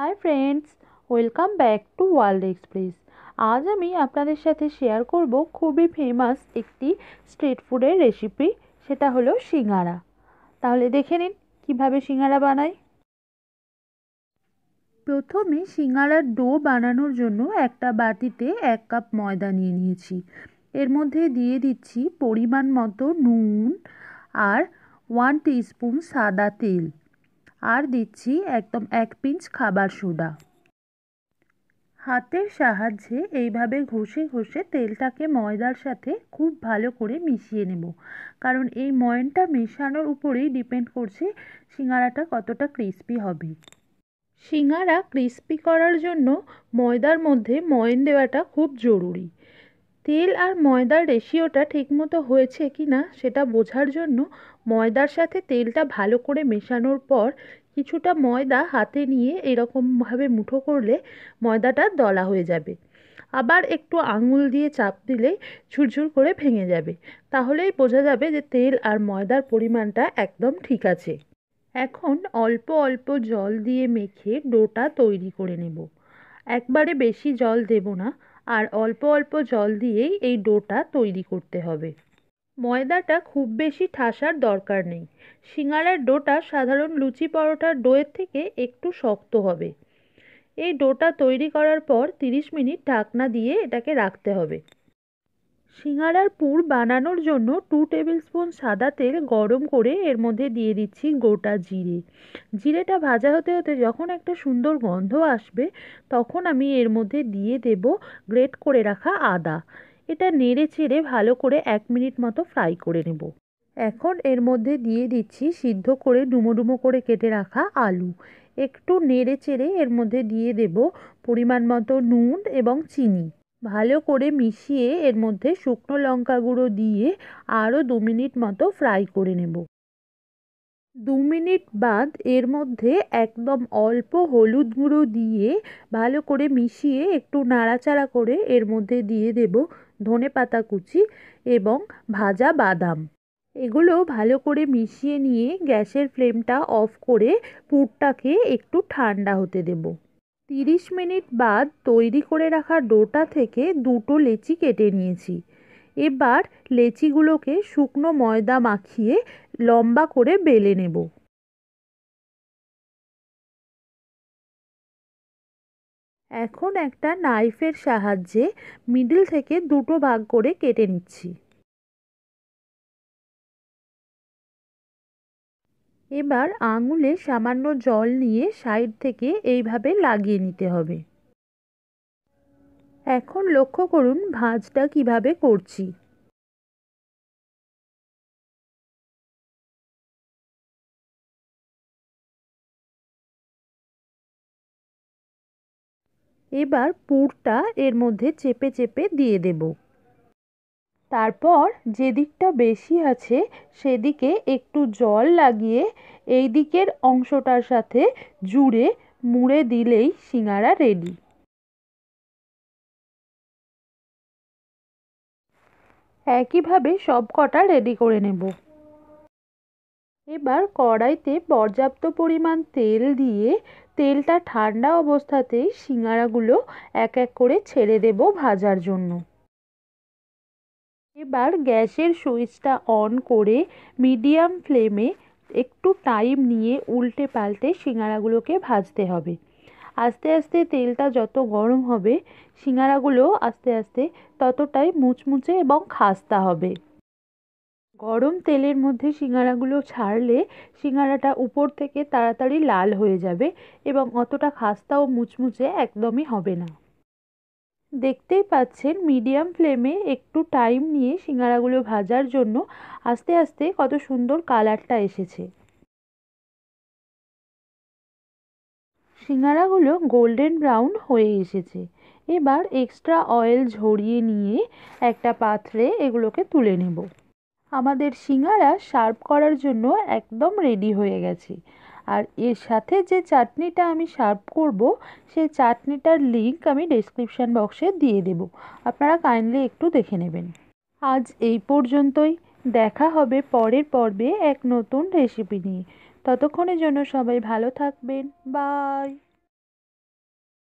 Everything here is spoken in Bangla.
high friends welcome back to World Express আজ আমি আপনাদের সাথে শেয়ার করব খুবই ফেমাস একটি স্ট্রিট ফুডের রেসিপি সেটা হলো সিঙ্গারা তাহলে দেখে নিন কীভাবে সিঙ্গারা বানাই প্রথমে সিঙ্গারার ডো বানানোর জন্য একটা বাটিতে এক কাপ ময়দা নিয়ে নিয়েছি এর মধ্যে দিয়ে দিচ্ছি পরিমাণ মতো নুন আর ওয়ান টিস্পুন সাদা তেল আর দিচ্ছি একদম এক পিঞ্চ খাবার সোডা হাতের সাহায্যে এইভাবে ঘষে ঘষে তেলটাকে ময়দার সাথে খুব ভালো করে মিশিয়ে নেব কারণ এই ময়নটা মেশানোর উপরেই ডিপেন্ড করছে সিঙ্গারাটা কতটা ক্রিস্পি হবে সিঙ্গারা ক্রিস্পি করার জন্য ময়দার মধ্যে ময়ন দেওয়াটা খুব জরুরি তেল আর ময়দার রেশিওটা ঠিকমতো হয়েছে কি না সেটা বোঝার জন্য ময়দার সাথে তেলটা ভালো করে মেশানোর পর কিছুটা ময়দা হাতে নিয়ে এরকমভাবে মুঠো করলে ময়দাটা দলা হয়ে যাবে আবার একটু আঙুল দিয়ে চাপ দিলে ঝুরঝুর করে ভেঙে যাবে তাহলেই বোঝা যাবে যে তেল আর ময়দার পরিমাণটা একদম ঠিক আছে এখন অল্প অল্প জল দিয়ে মেখে ডোটা তৈরি করে নেব একবারে বেশি জল দেব না আর অল্প অল্প জল দিয়েই এই ডোটা তৈরি করতে হবে ময়দাটা খুব বেশি ঠাসার দরকার নেই সিঙ্গারার ডোটা সাধারণ লুচি পরোটার ডোয়ের থেকে একটু শক্ত হবে এই ডোটা তৈরি করার পর 30 মিনিট ঢাকনা দিয়ে এটাকে রাখতে হবে সিঙ্গারার পুর বানানোর জন্য টু টেবিল স্পুন সাদা তেল গরম করে এর মধ্যে দিয়ে দিচ্ছি গোটা জিরে জিরেটা ভাজা হতে হতে যখন একটা সুন্দর গন্ধ আসবে তখন আমি এর মধ্যে দিয়ে দেব গ্রেট করে রাখা আদা এটা নেড়ে চেড়ে ভালো করে এক মিনিট মতো ফ্রাই করে নেব এখন এর মধ্যে দিয়ে দিচ্ছি সিদ্ধ করে ডুমো ডুমো করে কেটে রাখা আলু একটু নেড়ে চেড়ে এর মধ্যে দিয়ে দেব পরিমাণ মতো নুন এবং চিনি ভালো করে মিশিয়ে এর মধ্যে শুকনো লঙ্কা গুঁড়ো দিয়ে আরও দু মিনিট মতো ফ্রাই করে নেব দু মিনিট বাদ এর মধ্যে একদম অল্প হলুদ গুঁড়ো দিয়ে ভালো করে মিশিয়ে একটু নাড়াচাড়া করে এর মধ্যে দিয়ে দেব ধনে পাতা কুচি এবং ভাজা বাদাম এগুলো ভালো করে মিশিয়ে নিয়ে গ্যাসের ফ্লেমটা অফ করে পুরটাকে একটু ঠান্ডা হতে দেবো তিরিশ মিনিট বাদ তৈরি করে রাখা ডোটা থেকে দুটো লেচি কেটে নিয়েছি এবার লেচিগুলোকে শুকনো ময়দা মাখিয়ে লম্বা করে বেলে নেব এখন একটা নাইফের সাহায্যে মিডিল থেকে দুটো ভাগ করে কেটে নিচ্ছি এবার আঙুলে সামান্য জল নিয়ে সাইড থেকে এইভাবে লাগিয়ে নিতে হবে এখন লক্ষ্য করুন ভাঁজটা কিভাবে করছি এবার পুরটা এর মধ্যে চেপে চেপে দিয়ে দেবো তারপর যে দিকটা বেশি আছে সেদিকে একটু জল লাগিয়ে এই দিকের অংশটার সাথে জুড়ে মুড়ে দিলেই সিঙারা রেডি একইভাবে সব কটা রেডি করে নেব এবার কড়াইতে পর্যাপ্ত পরিমাণ তেল দিয়ে তেলটা ঠান্ডা অবস্থাতেই সিঙারাগুলো এক এক করে ছেড়ে দেব ভাজার জন্য এবার গ্যাসের সুইচটা অন করে মিডিয়াম ফ্লেমে একটু টাইম নিয়ে উল্টে পাল্টে সিঙ্গারাগুলোকে ভাজতে হবে আস্তে আস্তে তেলটা যত গরম হবে সিঙ্গারাগুলো আস্তে আস্তে ততটাই মুচমুচে এবং খাস্তা হবে গরম তেলের মধ্যে সিঙ্গারাগুলো ছাড়লে সিঙ্গারাটা উপর থেকে তাড়াতাড়ি লাল হয়ে যাবে এবং অতটা খাস্তা ও মুচমুচে একদমই হবে না দেখতেই পাচ্ছেন মিডিয়াম ফ্লেমে একটু টাইম নিয়ে সিঙ্গারাগুলো ভাজার জন্য আস্তে আস্তে কত সুন্দর কালারটা এসেছে সিঙ্গারাগুলো গোল্ডেন ব্রাউন হয়ে এসেছে এবার এক্সট্রা অয়েল ঝরিয়ে নিয়ে একটা পাত্রে এগুলোকে তুলে নেব আমাদের সিঙ্গারা সার্ভ করার জন্য একদম রেডি হয়ে গেছে আর এর সাথে যে চাটনিটা আমি সার্ভ করব সেই চাটনিটার লিঙ্ক আমি ডিসক্রিপশান বক্সে দিয়ে দেব আপনারা কাইন্ডলি একটু দেখে নেবেন আজ এই পর্যন্তই দেখা হবে পরের পর্বে এক নতুন রেসিপি নিয়ে ততক্ষণের জন্য সবাই ভালো থাকবেন বাই